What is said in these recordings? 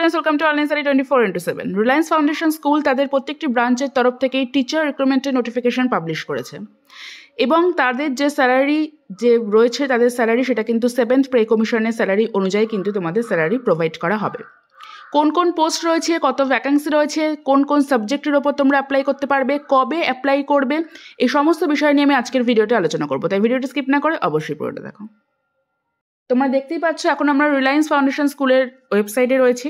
friends welcome to online সারি twenty four into seven Reliance Foundation school তাদের প্রত্যেকটি ব্রাঞ্চের তরফ থেকেই টিচার রিক্রুটমেন্টের নোটিফিকেশন পাবলিশ করেছে এবং তাদের যে স্যালারি যে রয়েছে তাদের স্যালারি সেটা কিন্তু সেভেন্থ প্রে কমিশনের স্যালারি অনুযায়ী কিন্তু তোমাদের স্যালারি প্রোভাইড করা হবে কোন কোন পোস্ট রয়েছে কত ভ্যাকান্সি রয়েছে কোন কোন সাবজেক্টের ওপর তোমরা অ্যাপ্লাই করতে পারবে কবে অ্যাপ্লাই করবে এই সমস্ত বিষয় নিয়ে আমি আজকের ভিডিওটি আলোচনা করবো তাই ভিডিওটি স্কিপ না করে অবশ্যই পুরোটা দেখো তোমরা দেখতেই পাচ্ছ এখন আমরা রিলায়েন্স ফাউন্ডেশন স্কুলের ওয়েবসাইটে রয়েছি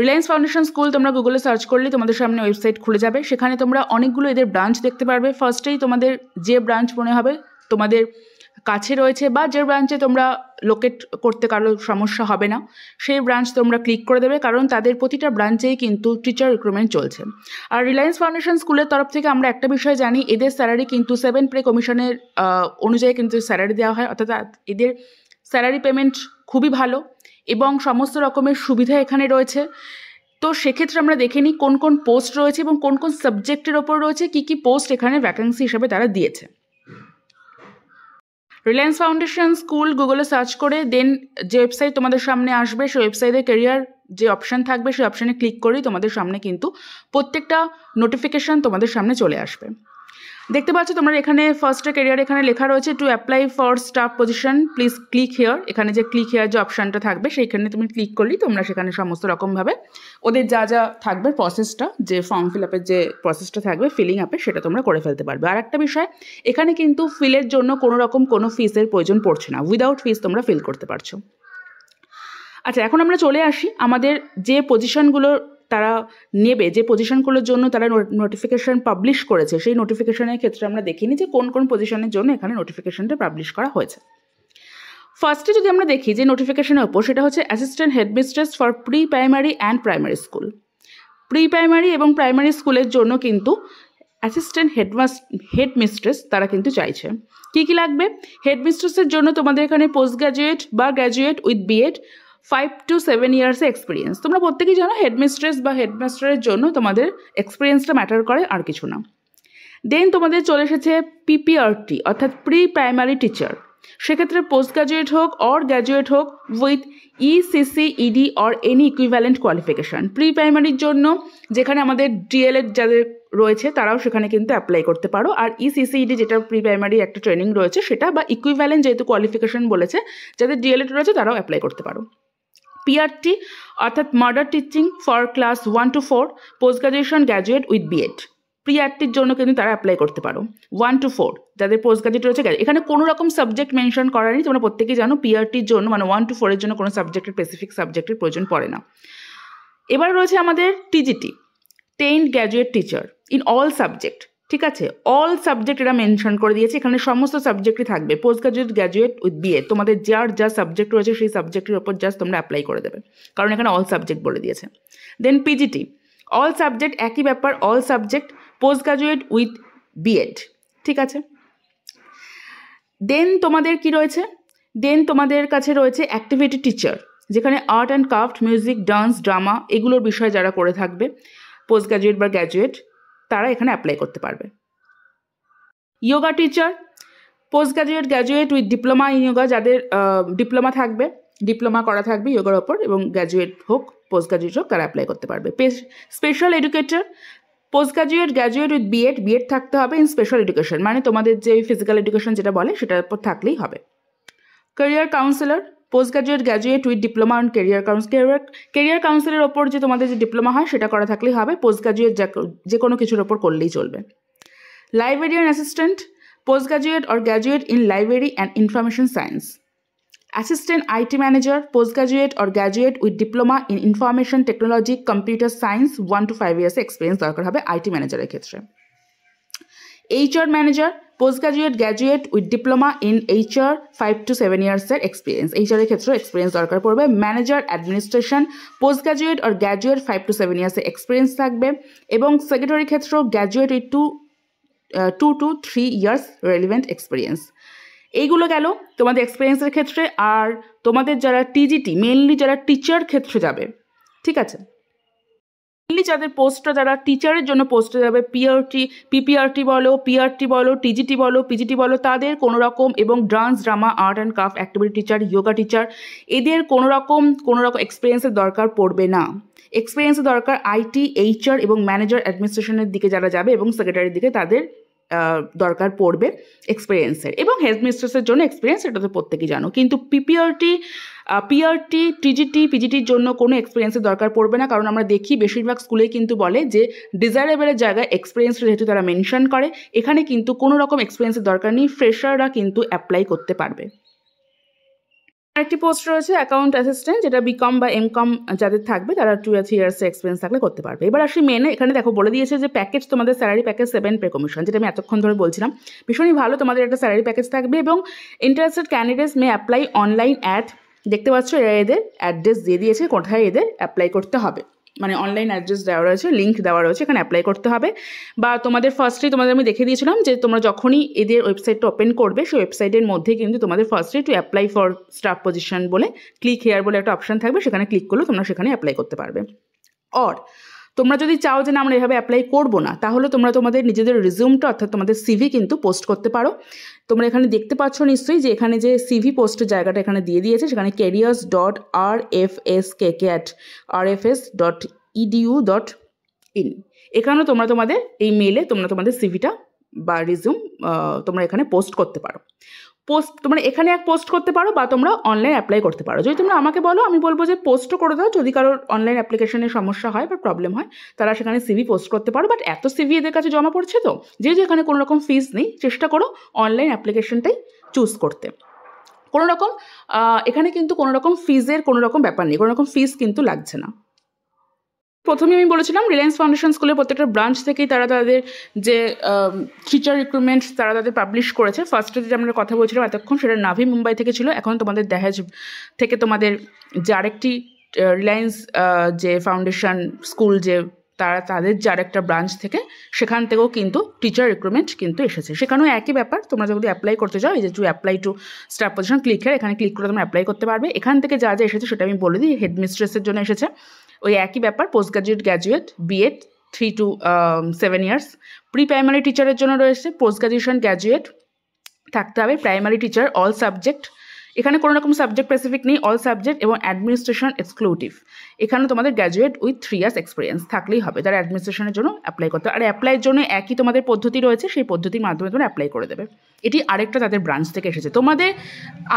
রিলায়েন্স ফাউন্ডেশন স্কুল তোমরা গুগলে সার্চ করলে তোমাদের সামনে ওয়েবসাইট খুলে যাবে সেখানে তোমরা অনেকগুলো এদের ব্রাঞ্চ দেখতে পারবে ফার্স্টেই তোমাদের যে ব্রাঞ্চ মনে হবে তোমাদের কাছে রয়েছে বা যে ব্রাঞ্চে তোমরা লোকেট করতে কারো সমস্যা হবে না সেই ব্রাঞ্চ তোমরা ক্লিক করে দেবে কারণ তাদের প্রতিটা ব্রাঞ্চেই কিন্তু টিচার রিক্রুটমেন্ট চলছে আর রিলায়েন্স ফাউন্ডেশন স্কুলের তরফ থেকে আমরা একটা বিষয় জানি এদের স্যালারি কিন্তু সেভেন প্রে কমিশনের অনুযায়ী কিন্তু স্যালারি দেওয়া হয় অর্থাৎ এদের স্যালারি পেমেন্ট খুবই ভালো এবং সমস্ত রকমের সুবিধা এখানে রয়েছে তো সেক্ষেত্রে আমরা দেখে নিই কোন কোন পোস্ট রয়েছে এবং কোন কোন সাবজেক্টের ওপর রয়েছে কি কি পোস্ট এখানে ভ্যাকান্সি হিসাবে তারা দিয়েছে রিলায়েন্স ফাউন্ডেশন স্কুল গুগলে সার্চ করে দেন যে ওয়েবসাইট তোমাদের সামনে আসবে সেই ওয়েবসাইটে কেরিয়ার যে অপশান থাকবে সেই অপশানে ক্লিক করেই তোমাদের সামনে কিন্তু প্রত্যেকটা নোটিফিকেশান তোমাদের সামনে চলে আসবে দেখতে পাচ্ছ তোমরা এখানে ফার্স্টে ক্যারিয়ার এখানে লেখা রয়েছে to apply for staff position please click here এখানে যে ক্লিক হেয়ার যে অপশানটা থাকবে সেইখানে তুমি ক্লিক করলেই তোমরা সেখানে সমস্ত রকমভাবে ওদের যা যা থাকবে প্রসেসটা যে ফর্ম ফিল আপের যে প্রসেসটা থাকবে ফিলিং আপে সেটা তোমরা করে ফেলতে পারবে আর একটা বিষয় এখানে কিন্তু ফিলের জন্য কোনো রকম কোনো ফিসের প্রয়োজন পড়ছে না উইদাউট ফিস তোমরা ফিল করতে পারছো আচ্ছা এখন আমরা চলে আসি আমাদের যে পজিশনগুলোর তারা নেবে যে পজিশনগুলোর জন্য তারা নোটিফিকেশান পাবলিশ করেছে সেই নোটিফিকেশানের ক্ষেত্রে আমরা দেখিনি যে কোন কোন পজিশনের জন্য এখানে নোটিফিকেশানটা পাবলিশ করা হয়েছে ফার্স্টে যদি আমরা দেখি যে নোটিফিকেশনের ওপর সেটা হচ্ছে assistant headmistress for pre primary and primary school pre primary এবং প্রাইমারি স্কুলের জন্য কিন্তু অ্যাসিস্ট্যান্ট হেডমাস হেডমিস্ট্রেস তারা কিন্তু চাইছে কী কী লাগবে হেডমিস্ট্রেসের জন্য তোমাদের এখানে পোস্ট গ্র্যাজুয়েট বা graduate with BEd five to seven ইয়ার্সে এক্সপিরিয়েন্স তোমরা প্রত্যেকেই জানো হেডমিস্ট্রেস বা হেডমাস্টারের জন্য তোমাদের এক্সপিরিয়েন্সটা ম্যাটার করে আর কিছু না দেন তোমাদের চলে এসেছে পিপিআরটি অর্থাৎ প্রি প্রাইমারি টিচার সেক্ষেত্রে পোস্ট গ্র্যাজুয়েট হোক অর গ্র্যাজুয়েট হোক with ECC ED or any equivalent qualification pre প্রাইমারির জন্য যেখানে আমাদের ডিএলএড যাদের রয়েছে তারাও সেখানে কিন্তু অ্যাপ্লাই করতে পারো আর ইসিসিইডি e e যেটা প্রি প্রাইমারি একটা ট্রেনিং রয়েছে সেটা বা ইকুইভ্যালেন্ট যেহেতু কোয়ালিফিকেশান বলেছে যাদের ডিএলএড রয়েছে তারাও অ্যাপ্লাই করতে পারো পিআরটি অর্থাৎ মার্ডার teaching for class one to four post graduation graduate with BEd প্রিয়ারটির জন্য কিন্তু তারা অ্যাপ্লাই করতে পারো ওয়ান টু ফোর যাদের পোস্ট গ্রাজুয়েট রয়েছে এখানে কোনো রকম সাবজেক্ট মেনশন করা নেই তোমরা প্রত্যেকেই জানো পিআরটির জন্য মানে ওয়ান টু ফোরের জন্য কোনো সাবজেক্টের স্পেসিফিক সাবজেক্টের প্রয়োজন পড়ে না এবার রয়েছে আমাদের TGT trained graduate teacher in all subject ঠিক আছে অল সাবজেক্ট এরা মেনশন করে দিয়েছে এখানে সমস্ত সাবজেক্টই থাকবে post graduate graduate with BA তোমাদের যার যা সাবজেক্ট রয়েছে সেই সাবজেক্টের ওপর জাস্ট তোমরা অ্যাপ্লাই করে দেবে কারণ এখানে অল সাবজেক্ট বলে দিয়েছে দেন পিজিটি অল সাবজেক্ট একই ব্যাপার all subject post graduate with BEd ঠিক আছে দেন তোমাদের কি রয়েছে দেন তোমাদের কাছে রয়েছে অ্যাক্টিভিটি টিচার যেখানে art and craft music dance drama এগুলোর বিষয়ে যারা করে থাকবে পোস্ট গ্রাজুয়েট বা গ্র্যাজুয়েট তারা এখানে অ্যাপ্লাই করতে পারবে yoga teacher post graduate graduate with diploma in yoga যাদের ডিপ্লোমা থাকবে ডিপ্লোমা করা থাকবে ইয়োগার ওপর এবং গ্র্যাজুয়েট হোক পোস্ট গ্রাজুয়েট হোক তারা অ্যাপ্লাই করতে পারবে special educator post graduate graduate with BEd BEd থাকতে হবে ইন স্পেশাল এডুকেশন মানে তোমাদের যে ফিজিক্যাল এডুকেশন যেটা বলে সেটার উপর থাকলেই হবে career counsellor post graduate graduate with diploma on career council career কাউন্সিলের ওপর যে তোমাদের যে ডিপ্লোমা হয় সেটা করা থাকলেই হবে পোস্ট গ্রাজুয়েট যে কোনো কিছুর ওপর করলেই চলবে librarian assistant post graduate or graduate in library and information science assistant IT manager post graduate or graduate with diploma in information technology computer science one to five years experience দরকার হবে IT ম্যানেজারের ক্ষেত্রে HR manager post graduate graduate with diploma in HR five to seven ইয়ার্সের experience এইচআরের ক্ষেত্রেও experience দরকার পড়বে manager administration post graduate আর গ্র্যাজুয়েট ফাইভ টু সেভেন ইয়ার্সের এক্সপিরিয়েন্স থাকবে এবং সেক্রেটারি ক্ষেত্রেও graduate with two two to three years relevant experience এইগুলো গেল তোমাদের এক্সপিরিয়েন্সের ক্ষেত্রে আর তোমাদের যারা টিজিটি মেনলি যারা টিচার ক্ষেত্রে যাবে ঠিক আছে মেনলি যাদের পোস্টটা যারা টিচারের জন্য পোস্টে যাবে পিআরটি পিপিআরটি বলো পিআরটি বলো টিজিটি বলো পিজিটি বলো তাদের কোনো রকম এবং dance drama art and craft activity teacher yoga teacher এদের কোনো রকম কোনো রকম এক্সপিরিয়েন্সের দরকার পড়বে না এক্সপিরিয়েন্সের দরকার আইটি এইচআর এবং ম্যানেজার অ্যাডমিনিস্ট্রেশনের দিকে যারা যাবে এবং সেক্রেটারির দিকে তাদের দরকার পড়বে এক্সপিরিয়েন্সের এবং হেড মিস্ট্রেসের জন্য এক্সপিরিয়েন্স এটা তো প্রত্যেকেই জানো কিন্তু পিপিআরটি পিআরটি টিজিটি পিজিটির জন্য কোনো এক্সপিরিয়েন্সের দরকার পড়বে না কারণ আমরা দেখি বেশিরভাগ স্কুলে কিন্তু বলে যে ডিজায়ারেবলের জায়গায় এক্সপিরিয়েন্স যেহেতু তারা মেনশন করে এখানে কিন্তু কোনো রকম এক্সপিরিয়েন্সের দরকার নেই ফ্রেশাররা কিন্তু অ্যাপ্লাই করতে পারবে আরেকটি পোস্ট রয়েছে অ্যাকাউন্ট অ্যাসিস্ট্যান্ট যেটা বিকম বা এম কম যাদের থাকবে তারা টু থ্রি ইয়ার্সের এক্সপিরিয়েন্স থাকলে করতে পারবে এবার আসি মেনে এখানে দেখো বলে দিয়েছে যে প্যাকেজ তোমাদের salary package seven pay commission যেটা আমি এতক্ষণ ধরে বলছিলাম ভীষণই ভালো তোমাদের একটা স্যালারি প্যাকেজ থাকবে এবং interested candidates may apply online at দেখতে পাচ্ছ এরা এদের অ্যাড্রেস দিয়ে দিয়েছে কোথায় এদের অ্যাপ্লাই করতে হবে মানে অনলাইন অ্যাড্রেস দেওয়া রয়েছে লিঙ্ক দেওয়া রয়েছে এখানে অ্যাপ্লাই করতে হবে বা তোমাদের ফার্স্টেই তোমাদের আমি দেখে দিয়েছিলাম যে তোমরা যখনই এদের ওয়েবসাইটটা ওপেন করবে সেই ওয়েবসাইটের মধ্যে কিন্তু তোমাদের ফার্স্টে to apply for staff position বলে ক্লিক হেয়ার বলে একটা অপশান থাকবে সেখানে ক্লিক করলে তোমরা সেখানে অ্যাপ্লাই করতে পারবে অর তোমরা যদি চাও যে না আমরা এভাবে অ্যাপ্লাই করবো না তাহলে তোমরা তোমাদের নিজেদের রিজিউমটা অর্থাৎ তোমাদের সিভি কিন্তু পোস্ট করতে পারো তোমরা এখানে দেখতে পাচ্ছ নিশ্চয়ই যে এখানে যে সিভি পোস্টের জায়গাটা এখানে দিয়ে দিয়েছে সেখানে careers dot R F S K K at R F S dot edu dot in এখানেও তোমরা তোমাদের এই মেলে তোমরা তোমাদের সিভিটা বা রিজিউম তোমরা এখানে পোস্ট করতে পারো পোস্ট তোমরা এখানে এক পোস্ট করতে পারো বা তোমরা অনলাইন অ্যাপ্লাই করতে পারো যদি তোমরা আমাকে বলো আমি বলবো যে পোস্টও করে দাও যদি কারোর অনলাইন অ্যাপ্লিকেশনের সমস্যা হয় বা প্রবলেম হয় তারা সেখানে সিভি পোস্ট করতে পারো বাট এত সিভি এদের কাছে জমা পড়ছে তো যে যেখানে কোনো রকম ফিস নেই চেষ্টা করো অনলাইন অ্যাপ্লিকেশনটাই চুজ করতে কোনো রকম এখানে কিন্তু কোনো রকম ফিজের কোনো রকম ব্যাপার নেই কোনো রকম ফিস কিন্তু লাগছে না প্রথমে আমি বলেছিলাম রিলায়েন্স ফাউন্ডেশন স্কুলের প্রত্যেকটা ব্রাঞ্চ থেকেই তারা তাদের যে টিচার রিক্রুটমেন্ট তারা তাদের পাবলিশ করেছে ফার্স্টে যেটা আমরা কথা বলছিলাম এতক্ষণ সেটা নাভি মুম্বাই থেকে ছিল এখন তোমাদের দেহাজ থেকে তোমাদের যে আরেকটি রিলায়েন্স যে ফাউন্ডেশন স্কুল যে তারা তাদের যে একটা ব্রাঞ্চ থেকে সেখান থেকেও কিন্তু টিচার রিক্রুটমেন্ট কিন্তু এসেছে সেখানেও একই ব্যাপার তোমরা যদি অ্যাপ্লাই করতে চাও এই যে to apply to staff position click এখানে ক্লিক করে তোমরা অ্যাপ্লাই করতে পারবে এখান থেকে যা যা এসেছে সেটা আমি বলে দিই হেডমিস্ট্রেসের জন্য এসেছে ওই একই ব্যাপার post graduate graduate BEd three to seven years pre primary টিচারের জন্য রয়েছে পোস্ট গ্রাজুয়েশন গ্র্যাজুয়েট থাকতে হবে প্রাইমারি টিচার অল সাবজেক্ট এখানে কোনো রকম সাবজেক্ট স্পেসিফিক নেই অল সাবজেক্ট এবং অ্যাডমিনিস্ট্রেশন এক্সক্লুটিভ এখানে তোমাদের graduate with three years experience থাকলেই হবে তারা অ্যাডমিনিস্ট্রেশনের জন্য অ্যাপ্লাই করতে আর অ্যাপ্লাইয়ের জন্য একই তোমাদের পদ্ধতি রয়েছে সেই পদ্ধতির মাধ্যমে তোমরা অ্যাপ্লাই করে দেবে এটি আরেকটা তাদের ব্রাঞ্চ থেকে এসেছে তোমাদের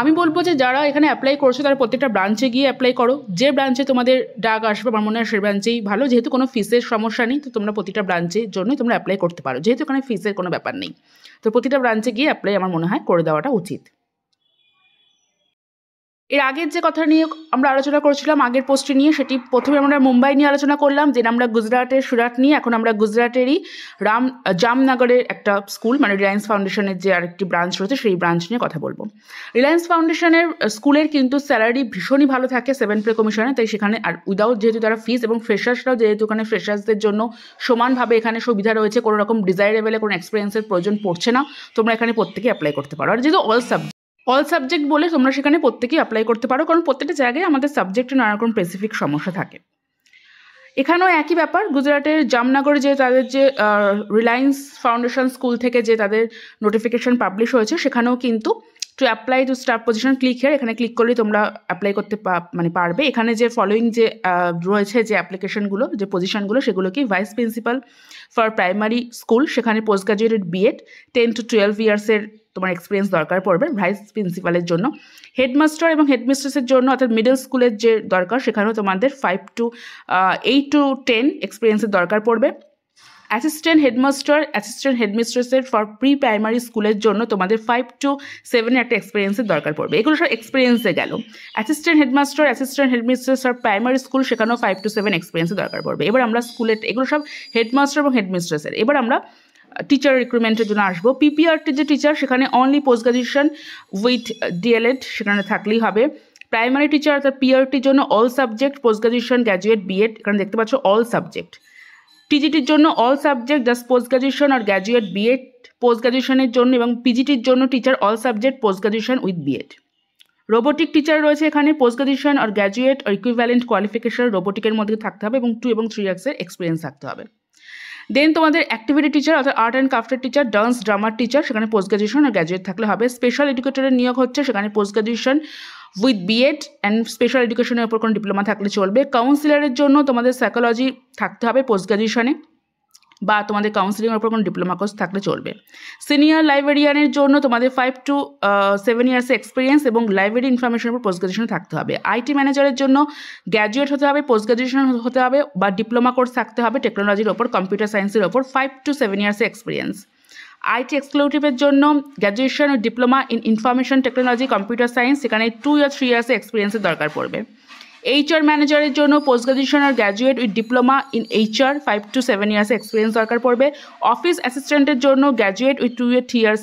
আমি বলবো যে যারা এখানে অ্যাপ্লাই করছো তারা প্রত্যেকটা ব্রাঞ্চে গিয়ে অ্যাপ্লাই করো যে ব্রাঞ্চে তোমাদের ডাক আসবে আমার মনে হয় সেই ব্রাঞ্চেই ভালো যেহেতু কোনো ফিসের সমস্যা নেই তো তোমরা প্রতিটা ব্রাঞ্চের জন্যই তোমরা অ্যাপ্লাই করতে পারো যেহেতু এখানে ফিসের কোনো ব্যাপার নেই তো প্রতিটা ব্রাঞ্চে গিয়ে অ্যাপ্লাই আমার মনে হয় করে দেওয়াটা উচিত এর আগের যে কথা নিয়ে আমরা আলোচনা করেছিলাম আগের পোস্টটি নিয়ে সেটি প্রথমে আমরা মুম্বাই নিয়ে আলোচনা করলাম যে আমরা গুজরাটের সুরাট নিয়ে এখন আমরা গুজরাটেরই রাম জামনগরের একটা স্কুল মানে রিলায়েন্স ফাউন্ডেশনের যে আরেকটি ব্রাঞ্চ রয়েছে সেই ব্রাঞ্চ নিয়ে কথা বলবো রিলায়েন্স ফাউন্ডেশনের স্কুলের কিন্তু স্যালারি ভীষণই ভালো থাকে সেভেন প্লে কমিশনে তাই সেখানে আর উইদাউট যেহেতু তারা ফিস এবং ফ্রেশার্সরাও যেহেতু ওখানে ফ্রেশার্সদের জন্য সমানভাবে এখানে সুবিধা রয়েছে কোনো রকম ডিজায়ারেবেলে কোনো এক্সপিরিয়েন্সের প্রয়োজন পড়ছে না তোমরা এখানে প্রত্যেকে অ্যাপ্লাই করতে পারো আর যেহেতু অল সাবজেক্ট অল সাবজেক্ট বলে তোমরা সেখানে প্রত্যেকেই অ্যাপ্লাই করতে পারো কারণ প্রত্যেকটা জায়গায় আমাদের সাবজেক্টে নানারকম স্পেসিফিক সমস্যা থাকে এখানেও একই ব্যাপার গুজরাটের জামনগরে যে তাদের যে রিলায়েন্স ফাউন্ডেশন স্কুল থেকে যে তাদের নোটিফিকেশন পাবলিশ হয়েছে সেখানেও কিন্তু to apply to staff position click here এখানে ক্লিক করলে তোমরা অ্যাপ্লাই করতে মানে পারবে এখানে যে ফলোয়িং যে রয়েছে যে অ্যাপ্লিকেশনগুলো যে পজিশনগুলো সেগুলো কি vice principal for primary school সেখানে post graduated BEd ten to twelve ইয়ার্সের তোমার এক্সপিরিয়েন্স দরকার পড়বে ভাইস প্রিন্সিপালের জন্য হেডমাস্টার এবং হেডমিস্ট্রেসের জন্য অর্থাৎ মিডল স্কুলের যে দরকার সেখানেও তোমাদের five to eight to ten এক্সপিরিয়েন্সের দরকার পড়বে অ্যাসিস্ট্যান্ট হেডমাস্টার অ্যাসিস্ট্যান্ট হেডমিস্ট্রেসের ফর প্রি প্রাইমারি স্কুলের জন্য তোমাদের ফাইভ টু সেভেনের একটা এক্সপিরিয়েন্সের দরকার পড়বে এগুলো সব এক্সপিরিয়েন্সে গেল assistant headmaster assistant headmistress for primary school সেখানেও ফাইভ টু সেভেন এক্সপিরিয়েন্সের দরকার পড়বে এবার আমরা স্কুলের এগুলো সব হেডমাস্টার এবং হেডমিস্ট্রেসের এবার আমরা টিচার রিক্রুটমেন্টের জন্য আসবো পিপিআরটি যে টিচার সেখানে only post graduation with DElEd সেখানে থাকলেই হবে প্রাইমারি টিচার অর্থাৎ পিআরটির জন্য all subject post graduation graduate BEd এখানে দেখতে পাচ্ছ অল সাবজেক্ট টিজিটির জন্য all subject just post graduation আর গ্র্যাজুয়েট বিএড পোস্ট গ্রাজুয়েশনের জন্য এবং পিজিটির জন্য teacher all subject post graduation with BEd robotic teacher রয়েছে এখানে পোস্ট গ্রাজুয়েশন আর গ্র্যাজুয়েট আর ইকুইভ্যালেন্ট কোয়ালিফিকেশন রোবোটিকের মধ্যে থাকতে হবে এবং টু এবং থ্রি ইয়ার্সের এক্সপিরিয়েন্স থাকতে হবে দেন তোমাদের অ্যাক্টিভিটি টিচার অর্থাৎ আর্ট অ্যান্ড ক্রাফ্টের টিচার ডান্স ড্রামার টিচার সেখানে পোস্ট গ্রাজুয়েশন আর গ্র্যাজুয়েট থাকলে হবে স্পেশাল এডুকেটরের নিয়োগ হচ্ছে সেখানে post graduation with BEd and special এডুকেশনের ওপর কোনো ডিপ্লোমা থাকলে চলবে কাউন্সিলারের জন্য তোমাদের সাইকোলজি থাকতে হবে পোস্ট গ্রাজুয়েশনে বা তোমাদের কাউন্সিলিংয়ের উপর কোনো ডিপ্লোমা কোর্স থাকলে চলবে সিনিয়র লাইব্রেরিয়ানের জন্য তোমাদের ফাইভ টু সেভেন ইয়ার্সের এক্সপিরিয়েন্স এবং লাইব্রেরি ইনফরমেশনের উপর পোস্ট গ্রাজুয়েশন থাকতে হবে আইটি ম্যানেজারের জন্য গ্র্যাজুয়েট হতে হবে পোস্ট গ্রাজুয়েশন হতে হবে বা ডিপ্লোমা কোর্স থাকতে হবে টেকনোলজির ওপর কম্পিউটার সায়েন্সের ওপর ফাইভ টু সেভেন ইয়ার্সের এক্সপিরিয়েন্স আইটি এক্সক্লুটিভের জন্য গ্র্যাজুয়েশন ও diploma in information technology computer science সেখানে টু ইয়ার থ্রি ইয়ার্সের এক্সপিরিয়েন্সের দরকার পড়বে এইচআর ম্যানেজারের জন্য পোস্ট গ্রাজুয়েশন আর graduate with diploma in HR five to seven years experience দরকার পড়বে অফিস অ্যাসিস্ট্যান্টের জন্য graduate with two year three years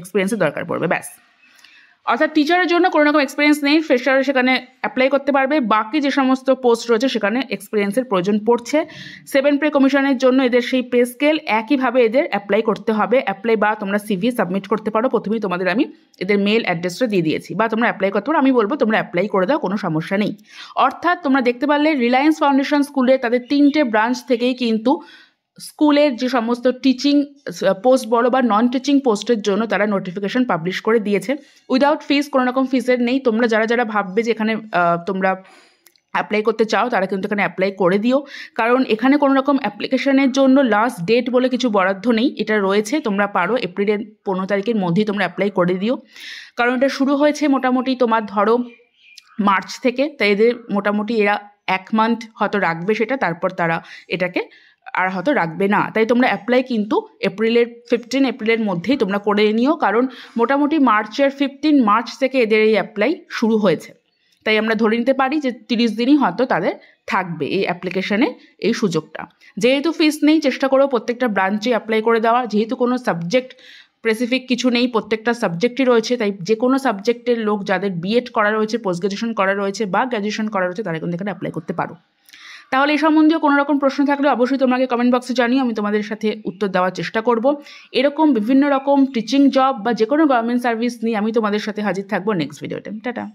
এক্সপিরিয়েন্সের দরকার পড়বে ব্যাস অর্থাৎ টিচারের জন্য কোনো রকম এক্সপিরিয়েন্স নেই ফ্রেশার সেখানে অ্যাপ্লাই করতে পারবে বাকি যে সমস্ত পোস্ট রয়েছে সেখানে এক্সপিরিয়েন্সের প্রয়োজন পড়ছে সেভেন প্রে কমিশনের জন্য এদের সেই পে স্কেল একইভাবে এদের অ্যাপ্লাই করতে হবে অ্যাপ্লাই বা তোমরা সিভি সাবমিট করতে পারো প্রথমেই তোমাদের আমি এদের মেল অ্যাড্রেসটা দিয়ে দিয়েছি বা তোমরা অ্যাপ্লাই করতে পারো আমি বলবো তোমরা অ্যাপ্লাই করে দাও কোনো সমস্যা নেই অর্থাৎ তোমরা দেখতে পারলে রিলায়েন্স ফাউন্ডেশন স্কুলে তাদের তিনটে ব্রাঞ্চ থেকেই কিন্তু স্কুলের যে সমস্ত টিচিং পোস্ট বলো বা নন টিচিং পোস্টের জন্য তারা নোটিফিকেশান পাবলিশ করে দিয়েছে উইদাউট ফিস কোনো রকম ফিসের নেই তোমরা যারা যারা ভাববে যে এখানে তোমরা অ্যাপ্লাই করতে চাও তারা কিন্তু এখানে অ্যাপ্লাই করে দিও কারণ এখানে কোনো রকম অ্যাপ্লিকেশনের জন্য লাস্ট ডেট বলে কিছু বরাদ্দ নেই এটা রয়েছে তোমরা পারো এপ্রিলের পনেরো তারিখের মধ্যেই তোমরা অ্যাপ্লাই করে দিও কারণ এটা শুরু হয়েছে মোটামুটি তোমার ধরো মার্চ থেকে তাই এদের মোটামুটি এরা এক মান্থ হয়তো রাখবে সেটা তারপর তারা এটাকে আর হয়তো রাখবে না তাই তোমরা অ্যাপ্লাই কিন্তু এপ্রিলের ফিফটিন এপ্রিলের মধ্যেই তোমরা করে নিও কারণ মোটামুটি মার্চের ফিফটিন মার্চ থেকে এদের এই অ্যাপ্লাই শুরু হয়েছে তাই আমরা ধরে নিতে পারি যে তিরিশ দিনই হয়তো তাদের থাকবে এই অ্যাপ্লিকেশানে এই সুযোগটা যেহেতু ফিস নেই চেষ্টা করো প্রত্যেকটা ব্রাঞ্চে অ্যাপ্লাই করে দেওয়া যেহেতু কোনো সাবজেক্ট স্পেসিফিক কিছু নেই প্রত্যেকটা সাবজেক্টই রয়েছে তাই যে কোনো সাবজেক্টের লোক যাদের বিএড করা রয়েছে পোস্ট গ্রাজুয়েশন করা রয়েছে বা গ্র্যাজুয়েশন করা রয়েছে তারা কিন্তু এখানে অ্যাপ্লাই করতে পারো তাহলে এই সম্বন্ধীয় কোনো রকম প্রশ্ন থাকলে অবশ্যই তোমাকে কমেন্ট বক্সে জানিয়ে আমি তোমাদের সাথে উত্তর দেওয়ার চেষ্টা করব এরকম বিভিন্ন রকম টিচিং জব বা যে কোনো গভর্নমেন্ট সার্ভিস নিয়ে আমি তোমাদের সাথে হাজির থাকবো নেক্সট ভিডিওতে টাটা